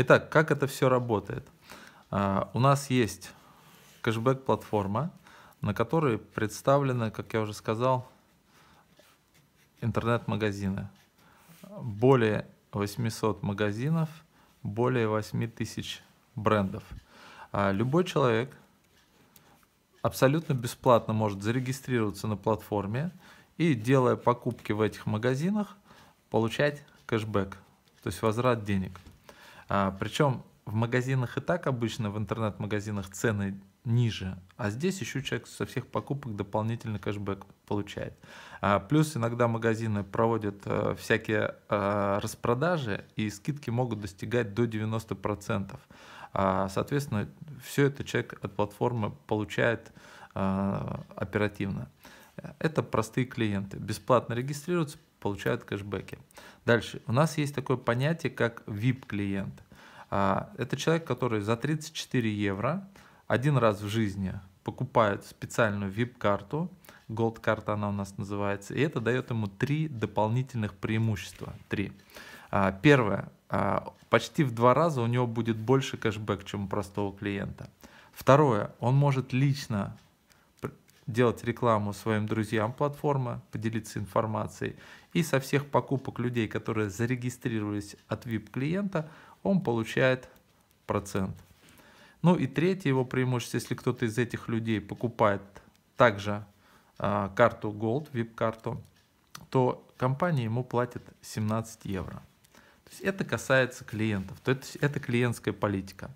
Итак, как это все работает? А, у нас есть кэшбэк-платформа, на которой представлены, как я уже сказал, интернет-магазины. Более 800 магазинов, более 8 тысяч брендов. А, любой человек абсолютно бесплатно может зарегистрироваться на платформе и, делая покупки в этих магазинах, получать кэшбэк, то есть возврат денег. А, причем в магазинах и так обычно, в интернет-магазинах цены ниже, а здесь еще человек со всех покупок дополнительный кэшбэк получает. А, плюс иногда магазины проводят а, всякие а, распродажи, и скидки могут достигать до 90%. А, соответственно, все это человек от платформы получает а, оперативно. Это простые клиенты. Бесплатно регистрируются, получают кэшбэки. Дальше. У нас есть такое понятие, как VIP-клиент. А, это человек, который за 34 евро один раз в жизни покупает специальную VIP-карту, Gold карта она у нас называется, и это дает ему три дополнительных преимущества. Три. А, первое. А, почти в два раза у него будет больше кэшбэк, чем у простого клиента. Второе. Он может лично делать рекламу своим друзьям платформы, поделиться информацией и со всех покупок людей, которые зарегистрировались от VIP-клиента, он получает процент. Ну и третье его преимущество, если кто-то из этих людей покупает также э, карту Gold, VIP-карту, то компания ему платит 17 евро. То есть это касается клиентов, то есть это клиентская политика.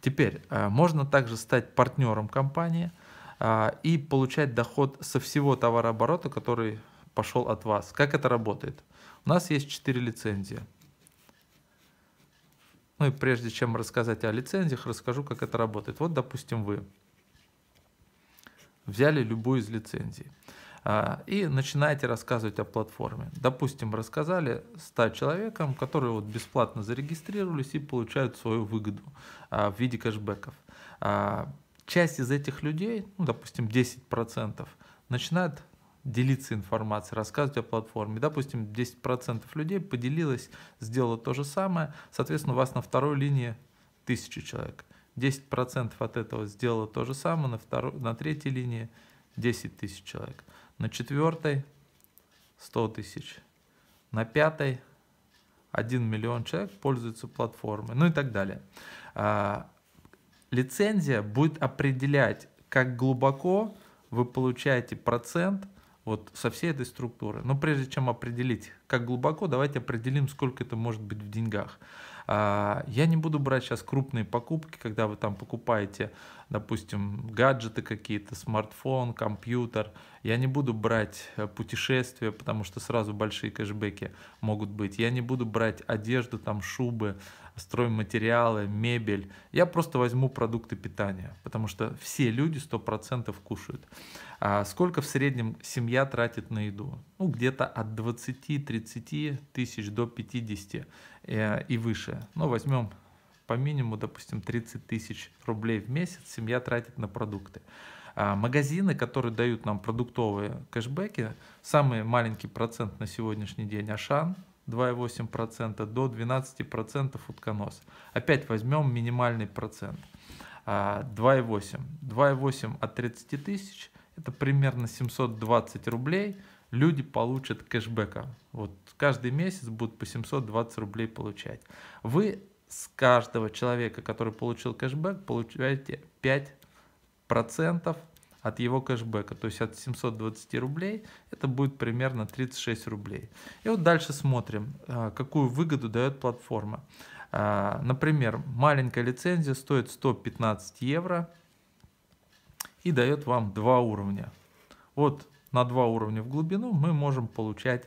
Теперь э, можно также стать партнером компании э, и получать доход со всего товарооборота, который пошел от вас. Как это работает? У нас есть 4 лицензии. Ну и прежде чем рассказать о лицензиях, расскажу, как это работает. Вот, допустим, вы взяли любую из лицензий а, и начинаете рассказывать о платформе. Допустим, рассказали 100 человекам, которые вот бесплатно зарегистрировались и получают свою выгоду а, в виде кэшбэков. А, часть из этих людей, ну, допустим, 10%, начинают делиться информацией, рассказывать о платформе. Допустим, 10% людей поделилось, сделало то же самое, соответственно, у вас на второй линии тысяча человек. 10% от этого сделало то же самое, на, второй, на третьей линии 10 тысяч человек. На четвертой 100 тысяч. На пятой 1 миллион человек пользуются платформой, ну и так далее. А, лицензия будет определять, как глубоко вы получаете процент вот со всей этой структуры. Но прежде чем определить, как глубоко, давайте определим, сколько это может быть в деньгах. А, я не буду брать сейчас крупные покупки, когда вы там покупаете, допустим, гаджеты какие-то, смартфон, компьютер. Я не буду брать э, путешествия, потому что сразу большие кэшбэки могут быть. Я не буду брать одежду, там шубы, стройматериалы, мебель. Я просто возьму продукты питания, потому что все люди 100% кушают. А сколько в среднем семья тратит на еду? Ну, где-то от 20-30 тысяч до 50 э, и выше. Ну, возьмем по минимуму, допустим, 30 тысяч рублей в месяц семья тратит на продукты. А магазины, которые дают нам продуктовые кэшбэки, самый маленький процент на сегодняшний день Ашан, 2,8% до 12% утконос. Опять возьмем минимальный процент 2,8. А, 2,8 от 30 тысяч это примерно 720 рублей люди получат кэшбэка. Вот каждый месяц будут по 720 рублей получать. Вы с каждого человека, который получил кэшбэк, получаете 5% от его кэшбэка, то есть от 720 рублей это будет примерно 36 рублей. И вот дальше смотрим, а, какую выгоду дает платформа. А, например, маленькая лицензия стоит 115 евро и дает вам два уровня. Вот на два уровня в глубину мы можем получать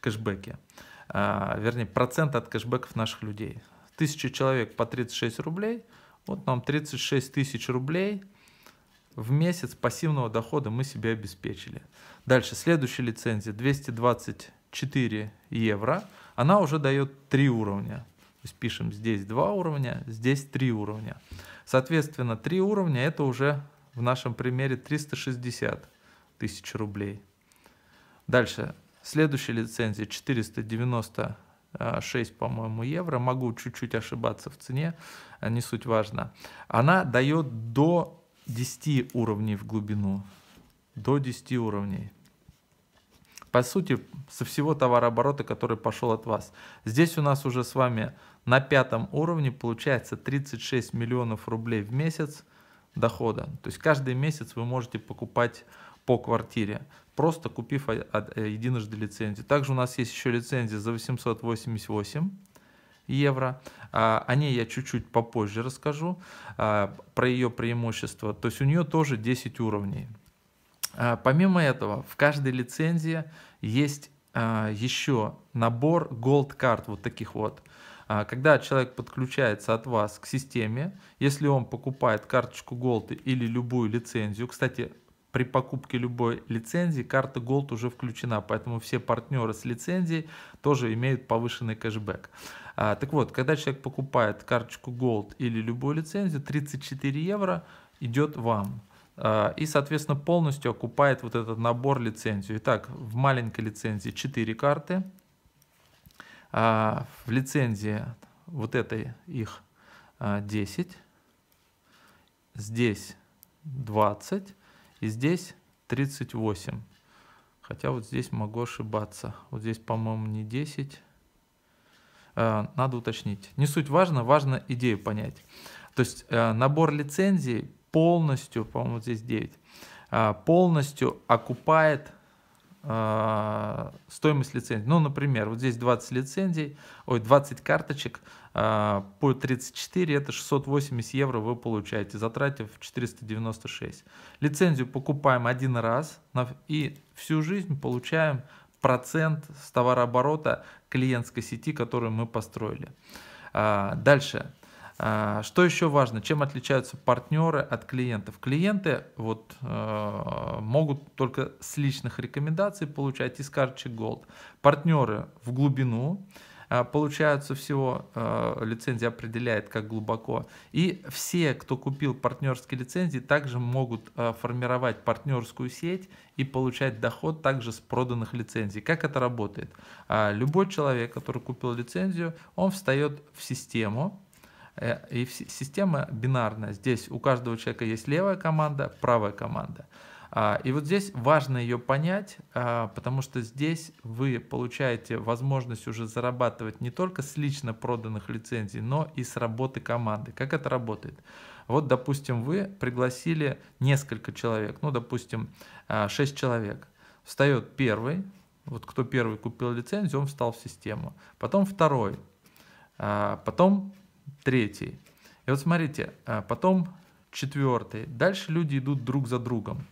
кэшбэки. А, вернее, процент от кэшбэков наших людей. Тысяча человек по 36 рублей. Вот нам 36 тысяч рублей в месяц пассивного дохода мы себе обеспечили. Дальше, следующая лицензия 224 евро. Она уже дает три уровня. То есть пишем здесь два уровня, здесь три уровня. Соответственно, три уровня это уже в нашем примере 360 тысяч рублей. Дальше, следующая лицензия 496, по-моему, евро. Могу чуть-чуть ошибаться в цене, а не суть важно. Она дает до 10 уровней в глубину, до 10 уровней. По сути, со всего товарооборота, который пошел от вас. Здесь у нас уже с вами на пятом уровне получается 36 миллионов рублей в месяц дохода. То есть каждый месяц вы можете покупать по квартире, просто купив единожды лицензию. Также у нас есть еще лицензия за 888 евро. А, о ней я чуть-чуть попозже расскажу, а, про ее преимущества. То есть у нее тоже 10 уровней. А, помимо этого, в каждой лицензии есть еще набор Gold карт вот таких вот. Когда человек подключается от вас к системе, если он покупает карточку Gold или любую лицензию, кстати, при покупке любой лицензии карта Gold уже включена, поэтому все партнеры с лицензией тоже имеют повышенный кэшбэк. А, так вот, когда человек покупает карточку Gold или любую лицензию, 34 евро идет вам. А, и, соответственно, полностью окупает вот этот набор лицензию. Итак, в маленькой лицензии 4 карты, а, в лицензии вот этой их 10, а, здесь 20, и здесь 38. Хотя вот здесь могу ошибаться. Вот здесь, по-моему, не 10. Э, надо уточнить. Не суть важно, важно идею понять. То есть э, набор лицензий полностью, по-моему, здесь 9, э, полностью окупает а, стоимость лицензии. Ну, например, вот здесь 20 лицензий, ой, 20 карточек э, по 34, это 680 евро вы получаете, затратив 496. Лицензию покупаем один раз и всю жизнь получаем процент с товарооборота клиентской сети, которую мы построили. А, дальше. А, что еще важно? Чем отличаются партнеры от клиентов? Клиенты вот, э, могут только с личных рекомендаций получать из карточек Gold. Партнеры в глубину а, получаются всего, э, лицензия определяет, как глубоко. И все, кто купил партнерские лицензии, также могут э, формировать партнерскую сеть и получать доход также с проданных лицензий. Как это работает? А, любой человек, который купил лицензию, он встает в систему, Э, и система бинарная. Здесь у каждого человека есть левая команда, правая команда. А, и вот здесь важно ее понять, а, потому что здесь вы получаете возможность уже зарабатывать не только с лично проданных лицензий, но и с работы команды. Как это работает? Вот, допустим, вы пригласили несколько человек, ну, допустим, 6 а, человек. Встает первый, вот кто первый купил лицензию, он встал в систему. Потом второй, потом третий. И вот смотрите, а, потом четвертый. Дальше люди идут друг за другом.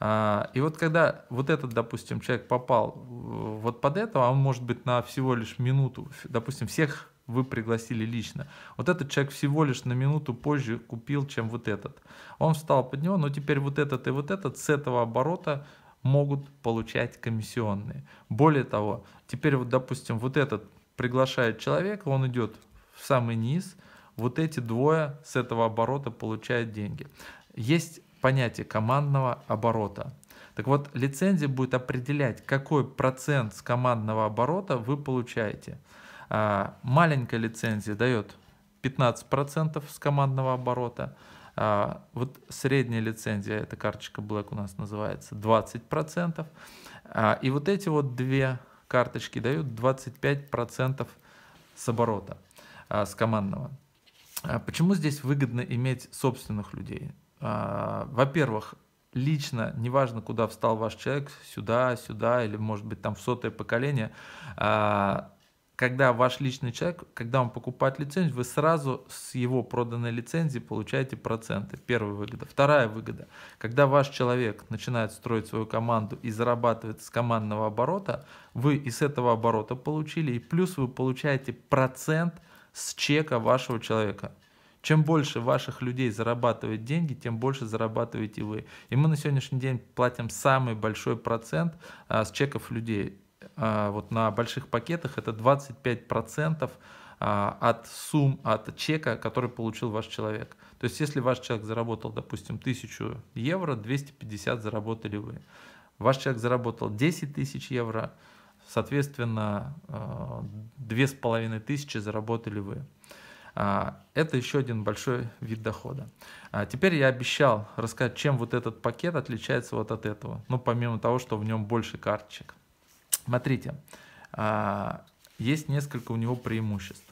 А, и вот когда вот этот, допустим, человек попал вот под этого, а он может быть на всего лишь минуту, допустим, всех вы пригласили лично. Вот этот человек всего лишь на минуту позже купил, чем вот этот. Он встал под него, но теперь вот этот и вот этот с этого оборота могут получать комиссионные. Более того, теперь вот, допустим, вот этот приглашает человека, он идет в самый низ, вот эти двое с этого оборота получают деньги. Есть понятие командного оборота. Так вот, лицензия будет определять, какой процент с командного оборота вы получаете. А, маленькая лицензия дает 15% с командного оборота. А, вот средняя лицензия, эта карточка Black у нас называется, 20%. А, и вот эти вот две карточки дают 25% с оборота. А, с командного. А почему здесь выгодно иметь собственных людей? А, во-первых, лично, неважно, куда встал ваш человек, сюда, сюда, или, может быть, там в сотое поколение, когда ваш личный человек, когда он покупает лицензию, вы сразу с его проданной лицензии получаете проценты. Первая выгода. Вторая выгода. Когда ваш человек начинает строить свою команду и зарабатывает с командного оборота, вы из этого оборота получили, и плюс вы получаете процент – с чека вашего человека. Чем больше ваших людей зарабатывает деньги, тем больше зарабатываете вы. И мы на сегодняшний день платим самый большой процент а, с чеков людей. А, вот на больших пакетах это 25 процентов а, от сумм, от чека, который получил ваш человек. То есть, если ваш человек заработал, допустим, 1000 евро, 250 заработали вы. Ваш человек заработал 10 тысяч евро, Соответственно, э, две с половиной тысячи заработали вы. А, это еще один большой вид дохода. А, теперь я обещал рассказать, чем вот этот пакет отличается вот от этого. Ну, помимо того, что в нем больше карточек. Смотрите, а, есть несколько у него преимуществ.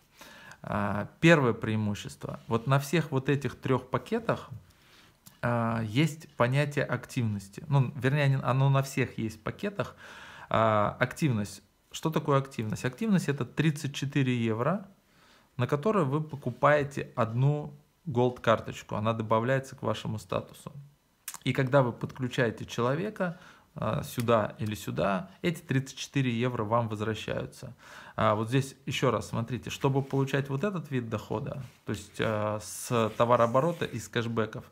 Первое преимущество. Вот на всех вот этих трех пакетах есть понятие активности. Ну, вернее, оно на всех есть пакетах. А, активность. Что такое активность? Активность это 34 евро, на которые вы покупаете одну gold карточку. Она добавляется к вашему статусу. И когда вы подключаете человека, а, сюда или сюда, эти 34 евро вам возвращаются. А, вот здесь еще раз смотрите, чтобы получать вот этот вид дохода, то есть с товарооборота и с кэшбэков,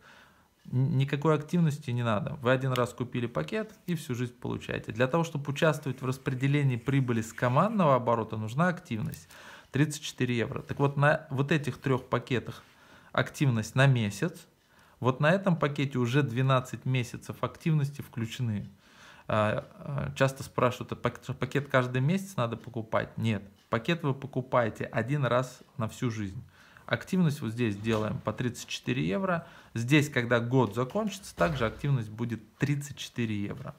Никакой активности не надо. Вы один раз купили пакет и всю жизнь получаете. Для того, чтобы участвовать в распределении прибыли с командного оборота, нужна активность. 34 евро. Так вот, на вот этих трех пакетах активность на месяц. Вот на этом пакете уже 12 месяцев активности включены. А, а, часто спрашивают, «А пакет каждый месяц надо покупать? Нет, пакет вы покупаете один раз на всю жизнь. Активность вот здесь делаем по 34 евро. Здесь, когда год закончится, также активность будет 34 евро.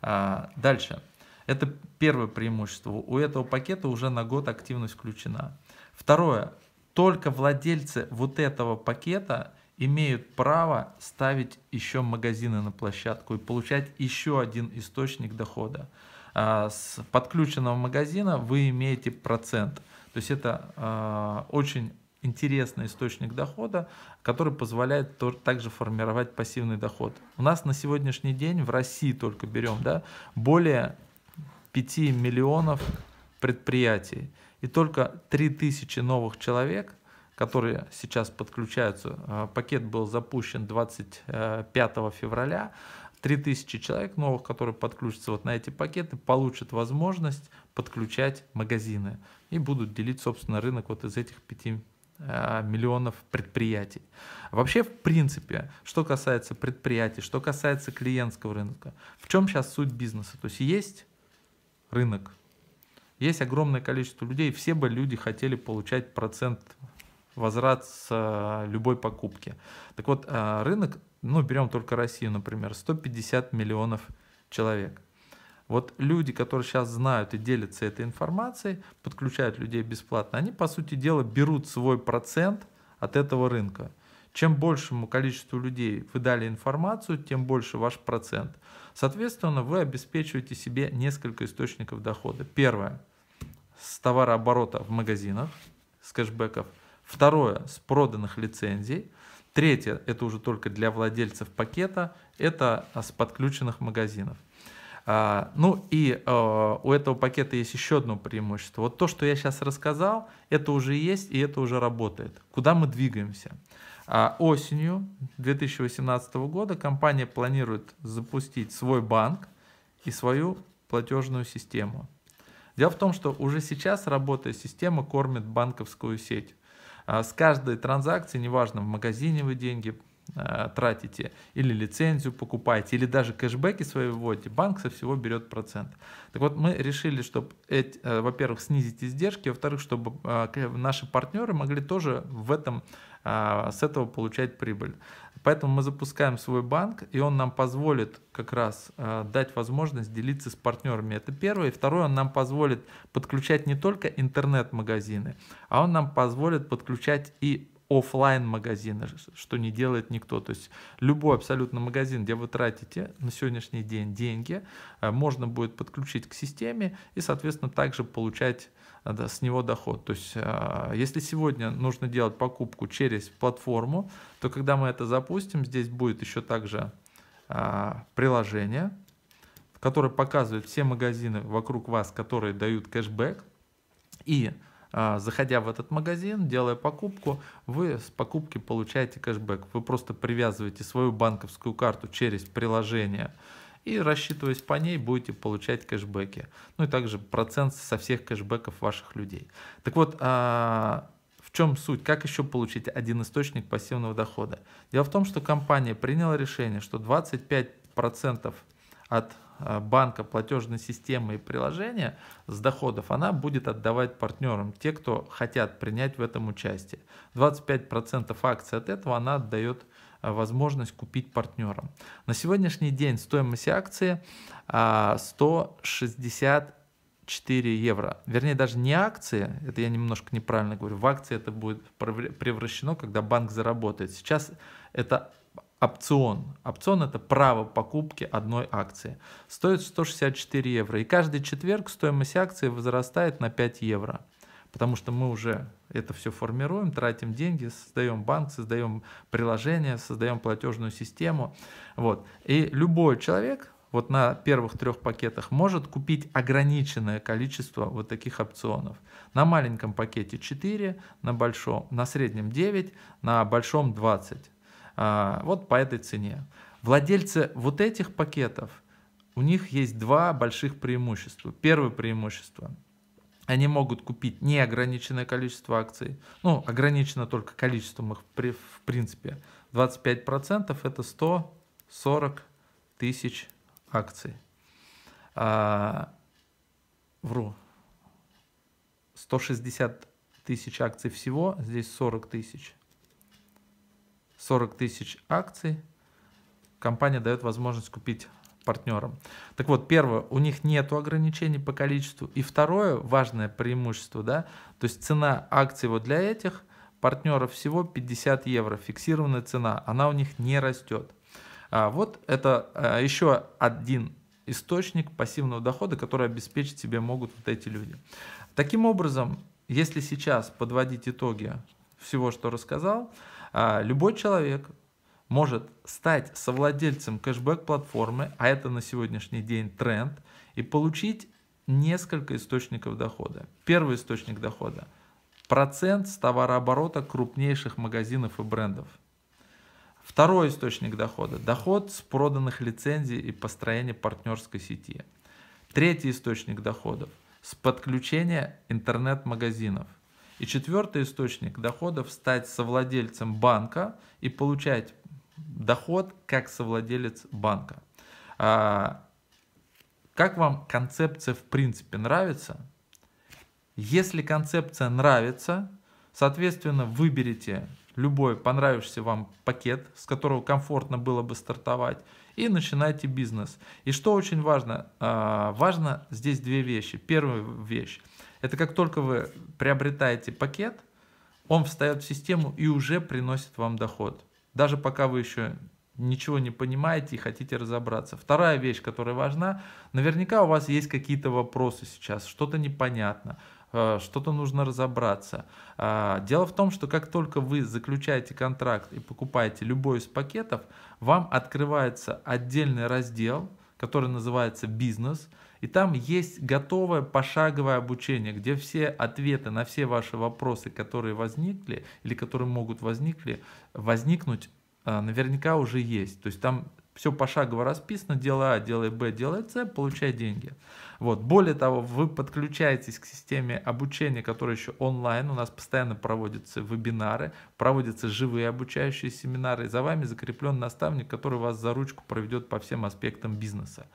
А, дальше. Это первое преимущество. У этого пакета уже на год активность включена. Второе. Только владельцы вот этого пакета имеют право ставить еще магазины на площадку и получать еще один источник дохода. А, с подключенного магазина вы имеете процент. То есть это а, очень интересный источник дохода, который позволяет также формировать пассивный доход. У нас на сегодняшний день в России только берем да, более 5 миллионов предприятий. И только 3000 новых человек, которые сейчас подключаются, э, пакет был запущен 25 февраля, 3000 человек новых, которые подключатся вот на эти пакеты, получат возможность подключать магазины и будут делить, собственно, рынок вот из этих 5 Э, миллионов предприятий. Вообще, в принципе, что касается предприятий, что касается клиентского рынка, в чем сейчас суть бизнеса? То есть есть рынок, есть огромное количество людей, все бы люди хотели получать процент возврат с э, любой покупки. Так вот, э, рынок, ну, берем только Россию, например, 150 миллионов человек – вот люди, которые сейчас знают и делятся этой информацией, подключают людей бесплатно, они, по сути дела, берут свой процент от этого рынка. Чем большему количеству людей вы дали информацию, тем больше ваш процент. Соответственно, вы обеспечиваете себе несколько источников дохода. Первое – с товарооборота в магазинах, с кэшбэков. Второе – с проданных лицензий. Третье – это уже только для владельцев пакета, это с подключенных магазинов. А, ну и э, у этого пакета есть еще одно преимущество. Вот то, что я сейчас рассказал, это уже есть и это уже работает. Куда мы двигаемся? А, осенью 2018 года компания планирует запустить свой банк и свою платежную систему. Дело в том, что уже сейчас работая система кормит банковскую сеть. А, с каждой транзакции, неважно в магазине вы деньги Э, тратите, или лицензию покупаете, или даже кэшбэки свои вводите, банк со всего берет процент. Так вот, мы решили, чтобы, э, во-первых, снизить издержки, во-вторых, чтобы э, наши партнеры могли тоже в этом, с этого получать прибыль. Поэтому мы запускаем свой банк, и он нам позволит как раз дать возможность делиться с партнерами. Это первое. И второе, он нам позволит подключать не только интернет-магазины, а он нам позволит подключать и офлайн магазины, что не делает никто. То есть любой абсолютно магазин, где вы тратите на сегодняшний день деньги, э, можно будет подключить к системе и, соответственно, также получать э, да, с него доход. То есть, э, если сегодня нужно делать покупку через платформу, то когда мы это запустим, здесь будет еще также приложение, которое показывает все магазины вокруг вас, которые дают кэшбэк. И а, заходя в этот магазин, делая покупку, вы с покупки получаете кэшбэк. Вы просто привязываете свою банковскую карту через приложение и рассчитываясь по ней будете получать кэшбэки. Ну и также процент со всех кэшбэков ваших людей. Так вот, а, в чем суть? Как еще получить один источник пассивного дохода? Дело в том, что компания приняла решение, что 25% от э, банка, платежной системы и приложения с доходов, она будет отдавать партнерам, те, кто хотят принять в этом участие. 25% акций от этого она отдает э, возможность купить партнерам. На сегодняшний день стоимость акции 164 а, евро. Вернее, даже не акции, это я немножко неправильно говорю, в акции это будет превращено, когда банк заработает. Сейчас это опцион. Опцион – это право покупки одной акции. Стоит 164 евро. И каждый четверг стоимость акции возрастает на 5 евро. Потому что мы уже это все формируем, тратим деньги, создаем банк, создаем приложение, создаем платежную систему. Вот. И любой человек вот на первых трех пакетах может купить ограниченное количество вот таких опционов. На маленьком пакете 4, на большом, на среднем 9, на большом 20. А, вот по этой цене. Владельцы вот этих пакетов, у них есть два больших преимущества. Первое преимущество – они могут купить неограниченное количество акций. Ну, ограничено только количеством их при, в принципе. 25% это 140 тысяч акций. А, вру. 160 тысяч акций всего, здесь 40 тысяч. 40 тысяч акций компания дает возможность купить партнерам. Так вот, первое, у них нет ограничений по количеству. И второе, важное преимущество, да, то есть цена акций вот для этих партнеров всего 50 евро, фиксированная цена, она у них не растет. А вот это а, еще один источник пассивного дохода, который обеспечить себе могут вот эти люди. Таким образом, если сейчас подводить итоги всего, что рассказал, а любой человек может стать совладельцем кэшбэк-платформы, а это на сегодняшний день тренд, и получить несколько источников дохода. Первый источник дохода – процент с товарооборота крупнейших магазинов и брендов. Второй источник дохода – доход с проданных лицензий и построения партнерской сети. Третий источник доходов – с подключения интернет-магазинов – и четвертый источник доходов – стать совладельцем банка и получать доход как совладелец банка. А, как вам концепция в принципе нравится? Если концепция нравится, соответственно, выберите любой понравившийся вам пакет, с которого комфортно было бы стартовать, и начинайте бизнес. И что очень важно, а, важно здесь две вещи. Первая вещь – это как только вы приобретаете пакет, он встает в систему и уже приносит вам доход. Даже пока вы еще ничего не понимаете и хотите разобраться. Вторая вещь, которая важна, наверняка у вас есть какие-то вопросы сейчас, что-то непонятно, э, что-то нужно разобраться. Э, дело в том, что как только вы заключаете контракт и покупаете любой из пакетов, вам открывается отдельный раздел, который называется «Бизнес», и там есть готовое пошаговое обучение, где все ответы на все ваши вопросы, которые возникли или которые могут возникли, возникнуть, э, наверняка уже есть. То есть там все пошагово расписано, делай А, делай Б, делай С, получай деньги. Вот. Более того, вы подключаетесь к системе обучения, которая еще онлайн, у нас постоянно проводятся вебинары, проводятся живые обучающие семинары, за вами закреплен наставник, который вас за ручку проведет по всем аспектам бизнеса.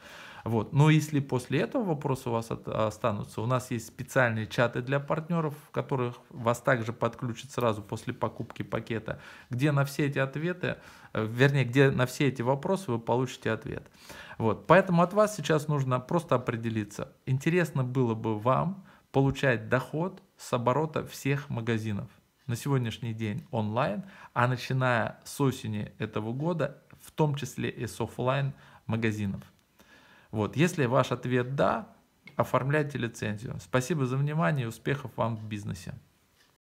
Вот. Но если после этого вопросы у вас от, останутся, у нас есть специальные чаты для партнеров, в которых вас также подключат сразу после покупки пакета, где на все эти ответы, э, вернее, где на все эти вопросы вы получите ответ. Вот. Поэтому от вас сейчас нужно просто определиться, интересно было бы вам получать доход с оборота всех магазинов на сегодняшний день онлайн, а начиная с осени этого года, в том числе и с офлайн магазинов. Вот. Если ваш ответ «да», оформляйте лицензию. Спасибо за внимание и успехов вам в бизнесе.